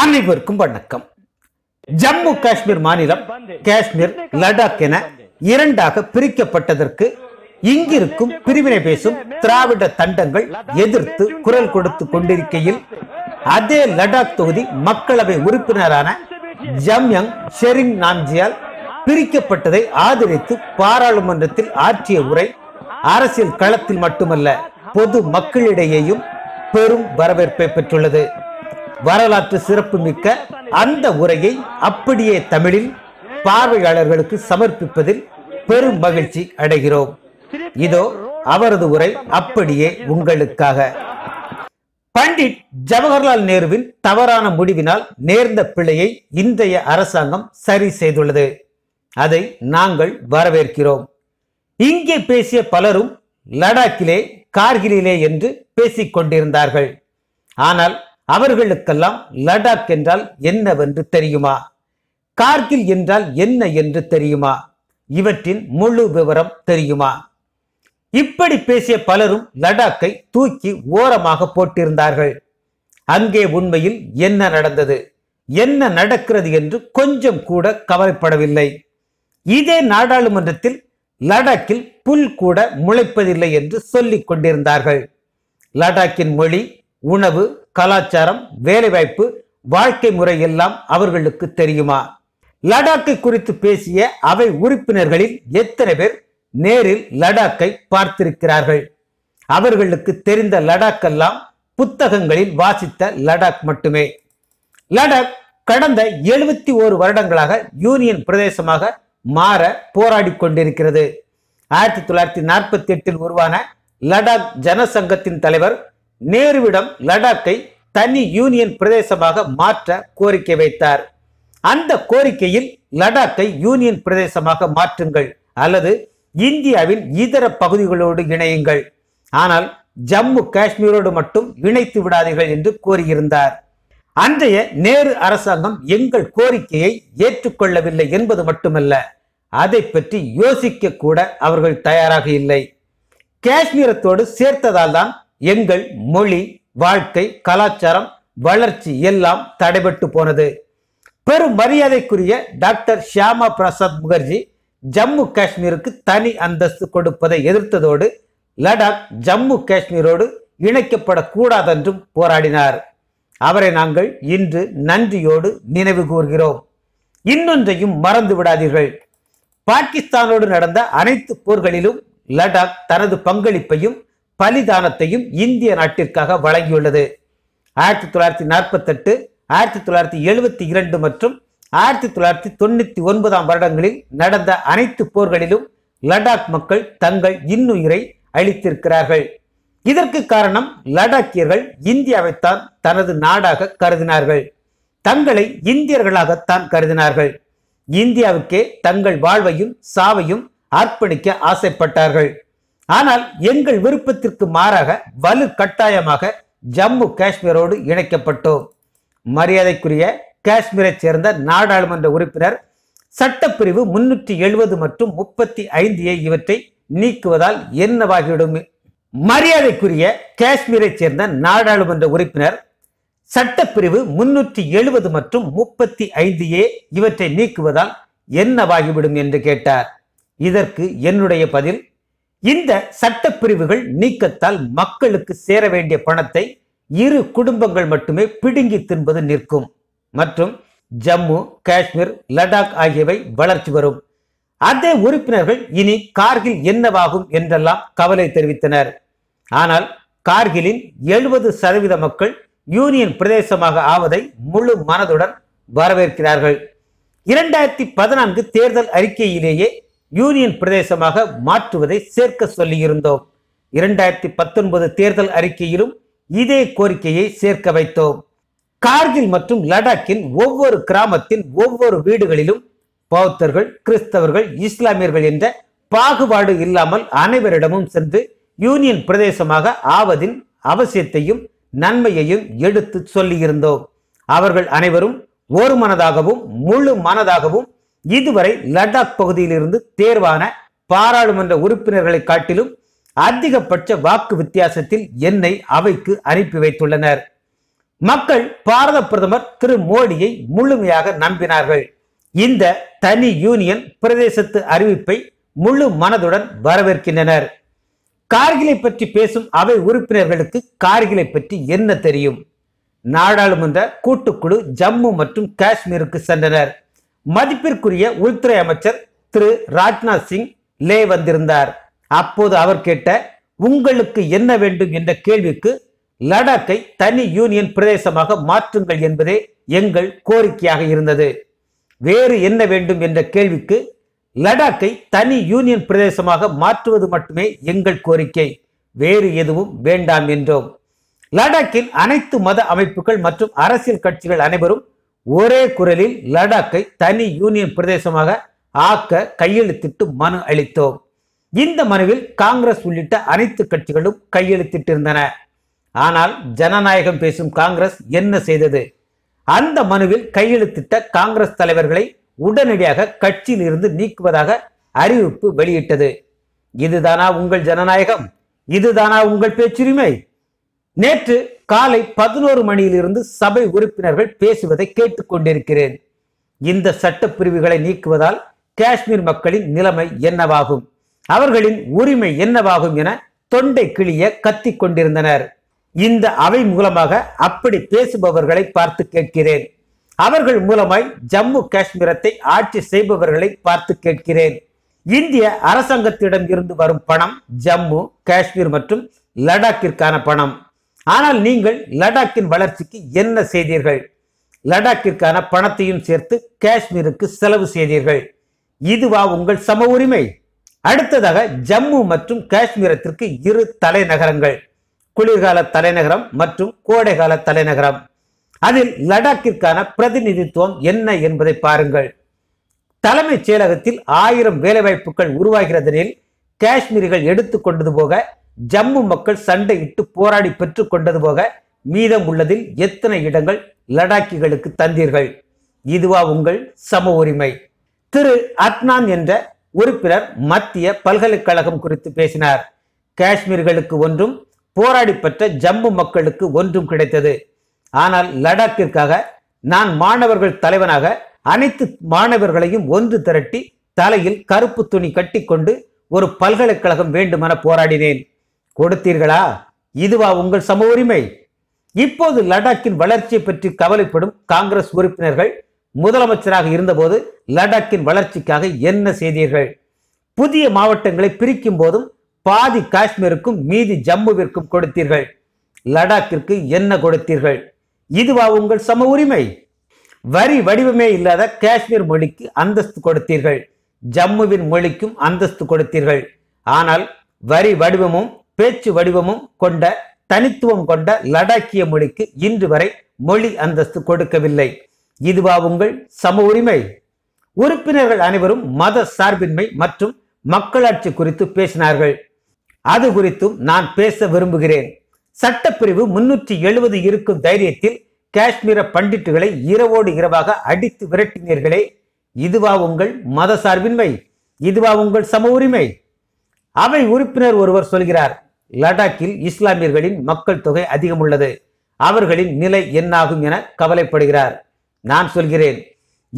அனைவருக்கும் வணக்கம் ஜம்மு காஷ்மீர் மாநிலம் காஷ்மீர் லடாக் என இரண்டாக பிரிக்கப்பட்டதற்கு இங்கிருக்கும் பிரிவினை பேசும் திராவிட தண்டங்கள் எதிர்த்து குரல் கொடுத்து கொண்டிருக்கையில் அதே லடாக் தொகுதி மக்களவை உறுப்பினரான ஜம்யங் ஷெரிங் நாம்ஜியால் பிரிக்கப்பட்டதை ஆதரித்து பாராளுமன்றத்தில் ஆற்றிய உரை அரசியல் களத்தில் மட்டுமல்ல பொது மக்களிடையேயும் பெரும் வரவேற்பை பெற்றுள்ளது வரலாற்று சிறப்பு மிக்க அந்த உரையை அப்படியே தமிழில் பார்வையாளர்களுக்கு சமர்ப்பிப்பதில் பெரும் மகிழ்ச்சி அடைகிறோம் இதோ அவரது உரை அப்படியே உங்களுக்காக பண்டிட் ஜவஹர்லால் நேருவின் தவறான முடிவினால் நேர்ந்த பிழையை இன்றைய அரசாங்கம் சரி செய்துள்ளது அதை நாங்கள் வரவேற்கிறோம் இங்கே பேசிய பலரும் லடாக்கிலே கார்கிலே என்று பேசிக் கொண்டிருந்தார்கள் ஆனால் அவர்களுக்கெல்லாம் லடாக் என்றால் என்னவென்று தெரியுமா கார்கில் என்றால் என்ன என்று தெரியுமா இவற்றின் முழு விவரம் தெரியுமா இப்படி பேசிய பலரும் லடாக்கை தூக்கி ஓரமாக போட்டிருந்தார்கள் அங்கே உண்மையில் என்ன நடந்தது என்ன நடக்கிறது என்று கொஞ்சம் கூட கவலைப்படவில்லை இதே நாடாளுமன்றத்தில் லடாக்கில் புல் கூட முளைப்பதில்லை என்று சொல்லிக் கொண்டிருந்தார்கள் லடாக்கின் மொழி உணவு கலாச்சாரம் வேலைவாய்ப்பு வாழ்க்கை முறை எல்லாம் அவர்களுக்கு தெரியுமா லடாக்கை குறித்து பேசிய அவை உறுப்பினர்களில் எத்தனை பேர் நேரில் லடாக்கை பார்த்திருக்கிறார்கள் அவர்களுக்கு தெரிந்த லடாக்கெல்லாம் புத்தகங்களில் வாசித்த லடாக் மட்டுமே லடாக் கடந்த எழுபத்தி ஓரு வருடங்களாக யூனியன் பிரதேசமாக மாற போராடி கொண்டிருக்கிறது ஆயிரத்தி தொள்ளாயிரத்தி நாற்பத்தி எட்டில் உருவான லடாக் ஜனசங்கத்தின் தலைவர் நேருவிடம் லடாக்கை தனி யூனியன் பிரதேசமாக மாற்ற கோரிக்கை வைத்தார் அந்த கோரிக்கையில் லடாக்கை யூனியன் பிரதேசமாக மாற்றுங்கள் அல்லது இந்தியாவின் இதர பகுதிகளோடு இணையுங்கள் ஆனால் ஜம்மு காஷ்மீரோடு மட்டும் இணைத்து விடாதீர்கள் என்று கோரியிருந்தார் அன்றைய நேரு அரசாங்கம் எங்கள் கோரிக்கையை ஏற்றுக்கொள்ளவில்லை என்பது மட்டுமல்ல அதை பற்றி யோசிக்க கூட அவர்கள் தயாராக இல்லை காஷ்மீரத்தோடு சேர்த்ததால் தான் எங்கள் மொழி வாழ்க்கை கலாச்சாரம் வளர்ச்சி எல்லாம் தடைபட்டு போனது பெரும் மரியாதைக்குரிய டாக்டர் ஷியாமா பிரசாத் முகர்ஜி ஜம்மு காஷ்மீருக்கு தனி அந்தஸ்து கொடுப்பதை எதிர்த்ததோடு லடாக் ஜம்மு காஷ்மீரோடு இணைக்கப்படக்கூடாதென்றும் போராடினார் அவரை நாங்கள் இன்று நன்றியோடு நினைவு கூர்கிறோம் இன்னொன்றையும் மறந்து விடாதீர்கள் பாகிஸ்தானோடு நடந்த அனைத்து போர்களிலும் லடாக் தனது பங்களிப்பையும் பலிதானத்தையும் இந்திய நாட்டிற்காக வழங்கியுள்ளது ஆயிரத்தி தொள்ளாயிரத்தி நாற்பத்தெட்டு ஆயிரத்தி தொள்ளாயிரத்தி எழுபத்தி இரண்டு மற்றும் ஆயிரத்தி தொள்ளாயிரத்தி தொண்ணூற்றி ஒன்பதாம் வருடங்களில் நடந்த அனைத்து போர்களிலும் லடாக் மக்கள் தங்கள் இன்னுயிரை அளித்திருக்கிறார்கள் இதற்கு காரணம் லடாக்கியர்கள் இந்தியாவைத்தான் தனது நாடாக கருதினார்கள் தங்களை இந்தியர்களாகத்தான் கருதினார்கள் இந்தியாவுக்கே தங்கள் வாழ்வையும் சாவையும் அர்ப்பணிக்க ஆசைப்பட்டார்கள் ஆனால் எங்கள் விருப்பத்திற்கு மாறாக வலு கட்டாயமாக ஜம்மு காஷ்மீரோடு இணைக்கப்பட்டோம் மரியாதைக்குரிய காஷ்மீரை சேர்ந்த நாடாளுமன்ற உறுப்பினர் சட்டப்பிரிவு முன்னூற்றி எழுபது மற்றும் முப்பத்தி ஐந்து ஏ இவற்றை நீக்குவதால் என்னவாகிவிடும் மரியாதைக்குரிய காஷ்மீரை சேர்ந்த நாடாளுமன்ற உறுப்பினர் சட்டப்பிரிவு முன்னூற்றி எழுபது மற்றும் முப்பத்தி ஐந்து ஏ இவற்றை நீக்குவதால் என்னவாகிவிடும் என்று கேட்டார் இதற்கு என்னுடைய பதில் இந்த சட்டப்பிரிவுகள் நீக்கத்தால் மக்களுக்கு சேர வேண்டிய பணத்தை இரு குடும்பங்கள் மட்டுமே பிடுங்கி தின்பது நிற்கும் மற்றும் ஜம்மு காஷ்மீர் லடாக் ஆகியவை வளர்ச்சி வரும் அதே உறுப்பினர்கள் இனி கார்கில் என்னவாகும் என்றெல்லாம் கவலை தெரிவித்தனர் ஆனால் கார்கிலின் எழுபது சதவீத மக்கள் யூனியன் பிரதேசமாக ஆவதை முழு மனதுடன் வரவேற்கிறார்கள் இரண்டாயிரத்தி பதினான்கு தேர்தல் அறிக்கையிலேயே யூனியன் பிரதேசமாக மாற்றுவதை சேர்க்க சொல்லியிருந்தோம் இரண்டாயிரத்தி பத்தொன்பது தேர்தல் அறிக்கையிலும் இதே கோரிக்கையை சேர்க்க வைத்தோம் கார்கில் மற்றும் லடாக்கின் ஒவ்வொரு கிராமத்தின் ஒவ்வொரு வீடுகளிலும் பௌத்தர்கள் கிறிஸ்தவர்கள் இஸ்லாமியர்கள் என்ற பாகுபாடு இல்லாமல் அனைவரிடமும் சென்று யூனியன் பிரதேசமாக ஆவதின் அவசியத்தையும் நன்மையையும் எடுத்து சொல்லியிருந்தோம் அவர்கள் அனைவரும் ஒரு மனதாகவும் முழு மனதாகவும் இதுவரை லடாக் பகுதியிலிருந்து தேர்வான பாராளுமன்ற உறுப்பினர்களை காட்டிலும் அதிகபட்ச வாக்கு வித்தியாசத்தில் என்னை அவைக்கு அனுப்பி வைத்துள்ளனர் மக்கள் பாரத பிரதமர் திரு மோடியை முழுமையாக நம்பினார்கள் இந்த தனி யூனியன் பிரதேசத்து அறிவிப்பை முழு மனதுடன் வரவேற்கின்றனர் கார்கிலை பற்றி பேசும் அவை உறுப்பினர்களுக்கு கார்கிலை பற்றி என்ன தெரியும் நாடாளுமன்ற கூட்டுக்குழு ஜம்மு மற்றும் காஷ்மீருக்கு சென்றனர் மதிப்பிற்குரிய உள்துறை அமைச்சர் திரு ராஜ்நாத் சிங் லே வந்திருந்தார் அப்போது அவர் கேட்ட உங்களுக்கு என்ன வேண்டும் என்ற கேள்விக்கு லடாக்கை தனி யூனியன் பிரதேசமாக மாற்றுங்கள் என்பதே எங்கள் கோரிக்கையாக இருந்தது வேறு என்ன வேண்டும் என்ற கேள்விக்கு லடாக்கை தனி யூனியன் பிரதேசமாக மாற்றுவது மட்டுமே எங்கள் கோரிக்கை வேறு எதுவும் வேண்டாம் என்றோம் லடாக்கில் அனைத்து மத அமைப்புகள் மற்றும் அரசியல் கட்சிகள் அனைவரும் ஒரே குரலில் லடாக்கை தனி யூனியன் பிரதேசமாக ஆக்க கையெழுத்திட்டு மனு அளித்தோம் இந்த மனுவில் காங்கிரஸ் உள்ளிட்ட அனைத்து கட்சிகளும் கையெழுத்திட்டிருந்தன ஆனால் ஜனநாயகம் பேசும் காங்கிரஸ் என்ன செய்தது அந்த மனுவில் கையெழுத்திட்ட காங்கிரஸ் தலைவர்களை உடனடியாக கட்சியில் இருந்து நீக்குவதாக அறிவிப்பு வெளியிட்டது இதுதானா உங்கள் ஜனநாயகம் இதுதானா உங்கள் பேச்சுரிமை நேற்று காலை பதினோரு மணியிலிருந்து சபை உறுப்பினர்கள் பேசுவதை கேட்டுக்கொண்டிருக்கிறேன் இந்த சட்ட பிரிவுகளை நீக்குவதால் காஷ்மீர் மக்களின் நிலைமை என்னவாகும் அவர்களின் உரிமை என்னவாகும் என தொண்டை கிளிய கத்தி கொண்டிருந்தனர் இந்த அவை மூலமாக அப்படி பேசுபவர்களை பார்த்து கேட்கிறேன் அவர்கள் மூலமாய் ஜம்மு காஷ்மீரத்தை ஆட்சி செய்பவர்களை பார்த்து கேட்கிறேன் இந்திய அரசாங்கத்திடம் இருந்து வரும் பணம் ஜம்மு காஷ்மீர் மற்றும் லடாக்கிற்கான பணம் ஆனால் நீங்கள் லடாக்கின் வளர்ச்சிக்கு என்ன செய்தீர்கள் லடாக்கிற்கான பணத்தையும் சேர்த்து காஷ்மீருக்கு செலவு செய்தீர்கள் இதுவா உங்கள் சம உரிமை அடுத்ததாக ஜம்மு மற்றும் காஷ்மீரத்திற்கு இரு தலைநகரங்கள் குளிர்கால தலைநகரம் மற்றும் கோடைகால தலைநகரம் அதில் லடாக்கிற்கான பிரதிநிதித்துவம் என்ன என்பதை பாருங்கள் தலைமைச் செயலகத்தில் ஆயிரம் வேலைவாய்ப்புகள் உருவாகிறதெனில் காஷ்மீரிகள் எடுத்துக்கொண்டது போக ஜம்மு மக்கள் சண்டையிட்டு போராடி பெற்றுக்கொண்டது போக மீதம் உள்ளதில் எத்தனை இடங்கள் லடாக்கிகளுக்கு தந்தீர்கள் இதுவா உங்கள் சம உரிமை திரு அத்னான் என்ற உறுப்பினர் மத்திய பல்கலைக்கழகம் குறித்து பேசினார் காஷ்மீர்களுக்கு ஒன்றும் போராடி பெற்ற ஜம்மு மக்களுக்கு ஒன்றும் கிடைத்தது ஆனால் லடாக்கிற்காக நான் மாணவர்கள் தலைவனாக அனைத்து மாணவர்களையும் ஒன்று திரட்டி தலையில் கருப்பு துணி கட்டிக்கொண்டு ஒரு பல்கலைக்கழகம் வேண்டுமென போராடினேன் கொடுத்தீர்களா இதுவா உங்கள் சம உரிமை இப்போது லடாக்கின் வளர்ச்சியை பற்றி கவலைப்படும் காங்கிரஸ் உறுப்பினர்கள் முதலமைச்சராக இருந்தபோது லடாக்கின் வளர்ச்சிக்காக என்ன செய்தீர்கள் புதிய மாவட்டங்களை பிரிக்கும் போதும் பாதி காஷ்மீருக்கும் மீதி ஜம்முவிற்கும் கொடுத்தீர்கள் லடாக்கிற்கு என்ன கொடுத்தீர்கள் இதுவா உங்கள் சம உரிமை வரி வடிவமே இல்லாத காஷ்மீர் மொழிக்கு அந்தஸ்து கொடுத்தீர்கள் ஜம்முவின் மொழிக்கும் அந்தஸ்து கொடுத்தீர்கள் ஆனால் வரி வடிவமும் பேச்சு வடிவமும் கொண்ட தனித்துவம் கொண்ட லடாக்கிய மொழிக்கு இன்று வரை மொழி அந்தஸ்து கொடுக்கவில்லை இதுவா உங்கள் சம உரிமை உறுப்பினர்கள் அனைவரும் மத சார்பின்மை மற்றும் மக்களாட்சி குறித்து பேசினார்கள் அது குறித்தும் நான் பேச விரும்புகிறேன் சட்டப்பிரிவு முன்னூற்றி எழுபது இருக்கும் தைரியத்தில் காஷ்மீர பண்டிட்டுகளை இரவோடு இரவாக அடித்து விரட்டினீர்களே இதுவா உங்கள் மத சார்பின்மை இதுவா உங்கள் சம உரிமை அவை உறுப்பினர் ஒருவர் சொல்கிறார் லடாக்கில் இஸ்லாமியர்களின் மக்கள் தொகை அதிகம் உள்ளது அவர்களின் நிலை என்னாகும் என கவலைப்படுகிறார் நான் சொல்கிறேன்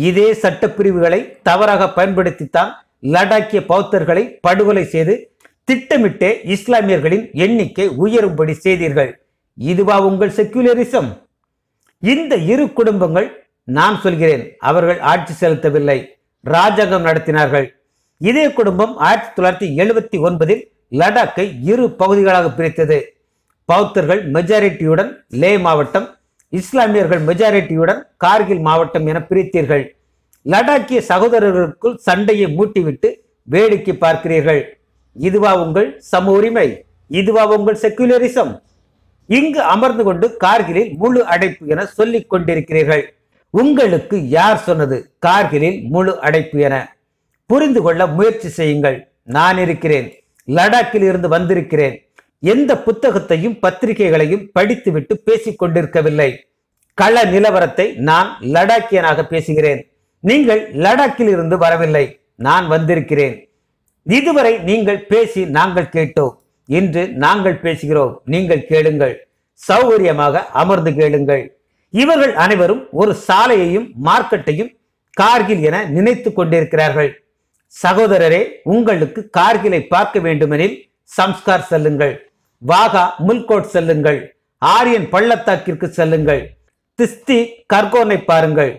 இதே சட்டப்பிரிவுகளை தவறாக பயன்படுத்தித்தான் லடாக்கிய பௌத்தர்களை படுகொலை செய்து திட்டமிட்டே இஸ்லாமியர்களின் எண்ணிக்கை உயரும்படி செய்தீர்கள் இதுவா உங்கள் செக்குலரிசம் இந்த இரு குடும்பங்கள் நான் சொல்கிறேன் அவர்கள் ஆட்சி செலுத்தவில்லை ராஜாங்கம் நடத்தினார்கள் இதே குடும்பம் ஆயிரத்தி தொள்ளாயிரத்தி எழுபத்தி ஒன்பதில் லடாக்கை இரு பகுதிகளாக பிரித்தது பௌத்தர்கள் மெஜாரிட்டியுடன் லே மாவட்டம் இஸ்லாமியர்கள் மெஜாரிட்டியுடன் கார்கில் மாவட்டம் என பிரித்தீர்கள் லடாக்கிய சகோதரர்களுக்குள் சண்டையை மூட்டிவிட்டு வேடிக்கை பார்க்கிறீர்கள் இதுவா உங்கள் சம உரிமை இதுவா உங்கள் செக்குலரிசம் இங்கு அமர்ந்து கொண்டு கார்கிலில் முழு அடைப்பு என சொல்லிக் கொண்டிருக்கிறீர்கள் உங்களுக்கு யார் சொன்னது கார்கிலில் முழு அடைப்பு என புரிந்து கொள்ள முயற்சி செய்யுங்கள் நான் இருக்கிறேன் லடாக்கில் இருந்து வந்திருக்கிறேன் எந்த புத்தகத்தையும் பத்திரிகைகளையும் படித்துவிட்டு பேசிக் கொண்டிருக்கவில்லை கள நிலவரத்தை நான் லடாக்கியனாக பேசுகிறேன் நீங்கள் லடாக்கில் இருந்து வரவில்லை நான் வந்திருக்கிறேன் இதுவரை நீங்கள் பேசி நாங்கள் கேட்டோம் இன்று நாங்கள் பேசுகிறோம் நீங்கள் கேளுங்கள் சௌகரியமாக அமர்ந்து கேளுங்கள் இவர்கள் அனைவரும் ஒரு சாலையையும் மார்க்கெட்டையும் கார்கில் என நினைத்து கொண்டிருக்கிறார்கள் சகோதரரே உங்களுக்கு கார்கிலை பார்க்க வேண்டுமெனில் சம்ஸ்கார் செல்லுங்கள் வாகா முல்கோட் செல்லுங்கள் ஆரியன் பள்ளத்தாக்கிற்கு செல்லுங்கள் திஸ்தி கர்கோனை பாருங்கள்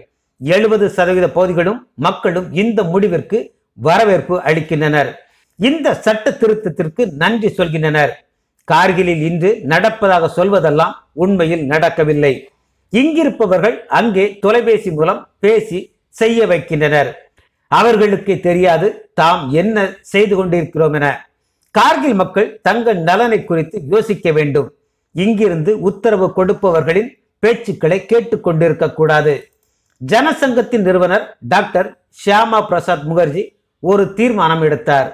எழுபது சதவீத பகுதிகளும் மக்களும் இந்த முடிவிற்கு வரவேற்பு அளிக்கின்றனர் இந்த சட்ட திருத்தத்திற்கு நன்றி சொல்கின்றனர் கார்கிலில் இன்று நடப்பதாக சொல்வதெல்லாம் உண்மையில் நடக்கவில்லை இங்கிருப்பவர்கள் அங்கே தொலைபேசி மூலம் பேசி செய்ய வைக்கின்றனர் அவர்களுக்கு தெரியாது தாம் என்ன செய்து கொண்டிருக்கிறோம் என கார்கில் மக்கள் தங்கள் நலனை குறித்து யோசிக்க வேண்டும் இங்கிருந்து உத்தரவு கொடுப்பவர்களின் பேச்சுக்களை கேட்டுக்கொண்டிருக்க கூடாது ஜனசங்கத்தின் நிறுவனர் டாக்டர் ஷியாமா பிரசாத் முகர்ஜி ஒரு தீர்மானம் எடுத்தார்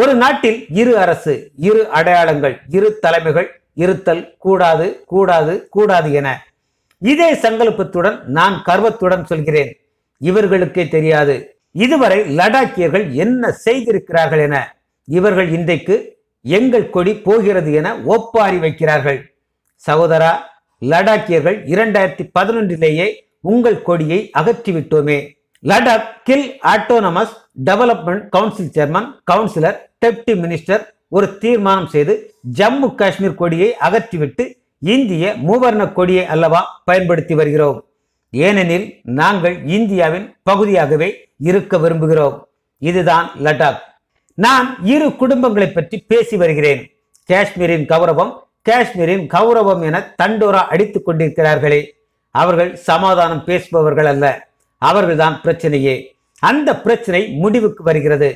ஒரு நாட்டில் இரு அரசு இரு அடையாளங்கள் இரு தலைமைகள் இருத்தல் கூடாது கூடாது கூடாது என இதே சங்கல்பத்துடன் நான் கர்வத்துடன் சொல்கிறேன் இவர்களுக்கே தெரியாது இதுவரை லடாக்கியர்கள் என்ன செய்திருக்கிறார்கள் என இவர்கள் இன்றைக்கு எங்கள் கொடி போகிறது என ஒப்பாரி வைக்கிறார்கள் சகோதரா லடாக்கியர்கள் இரண்டாயிரத்தி பதினொன்றிலேயே உங்கள் கொடியை அகற்றிவிட்டோமே லடாக் கில் autonomous development council chairman councillor deputy minister ஒரு தீர்மானம் செய்து ஜம்மு காஷ்மீர் கொடியை அகற்றிவிட்டு இந்திய மூவர்ண கொடியை அல்லவா பயன்படுத்தி வருகிறோம் ஏனெனில் நாங்கள் இந்தியாவின் பகுதியாகவே இருக்க விரும்புகிறோம் இதுதான் லடாக் நான் இரு குடும்பங்களை பற்றி பேசி வருகிறேன் காஷ்மீரின் கௌரவம் காஷ்மீரின் கௌரவம் என தண்டோரா அடித்துக் கொண்டிருக்கிறார்களே அவர்கள் சமாதானம் பேசுபவர்கள் அல்ல அவர்கள்தான் பிரச்சனையே அந்த பிரச்சனை முடிவுக்கு வருகிறது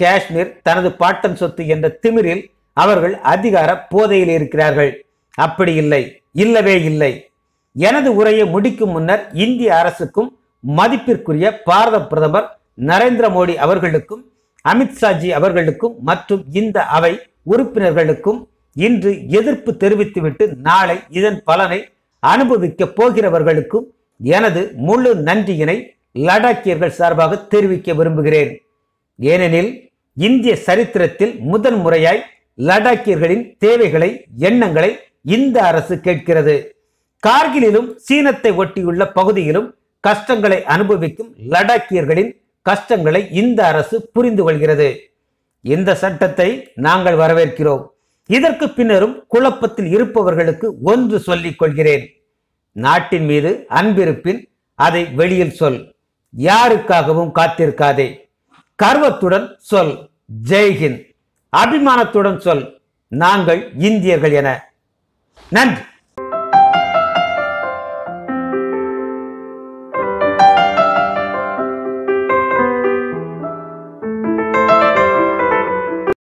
காஷ்மீர் தனது பாட்டம் சொத்து என்ற திமிரில் அவர்கள் அதிகார போதையில் இருக்கிறார்கள் அப்படி இல்லை இல்லவே இல்லை எனது உரையை முடிக்கும் முன்னர் இந்திய அரசுக்கும் மதிப்பிற்குரிய பாரத பிரதமர் நரேந்திர மோடி அவர்களுக்கும் அமித்ஷாஜி அவர்களுக்கும் மற்றும் இந்த அவை உறுப்பினர்களுக்கும் இன்று எதிர்ப்பு தெரிவித்துவிட்டு நாளை இதன் பலனை அனுபவிக்கப் போகிறவர்களுக்கும் எனது முழு நன்றியினை லடாக்கியர்கள் சார்பாக தெரிவிக்க விரும்புகிறேன் ஏனெனில் இந்திய சரித்திரத்தில் முதன் முறையாய் லடாக்கியர்களின் தேவைகளை எண்ணங்களை இந்த அரசு கேட்கிறது கார்கிலிலும் சீனத்தை ஒட்டியுள்ள பகுதியிலும் கஷ்டங்களை அனுபவிக்கும் லடாக்கியர்களின் கஷ்டங்களை இந்த அரசு புரிந்து கொள்கிறது இந்த சட்டத்தை நாங்கள் வரவேற்கிறோம் இதற்கு பின்னரும் குழப்பத்தில் இருப்பவர்களுக்கு ஒன்று சொல்லிக் கொள்கிறேன் நாட்டின் மீது அன்பிருப்பின் அதை வெளியில் சொல் யாருக்காகவும் காத்திருக்காதே கர்வத்துடன் சொல் ஜெய்ஹிந்த் அபிமானத்துடன் சொல் நாங்கள் இந்தியர்கள் என நன்றி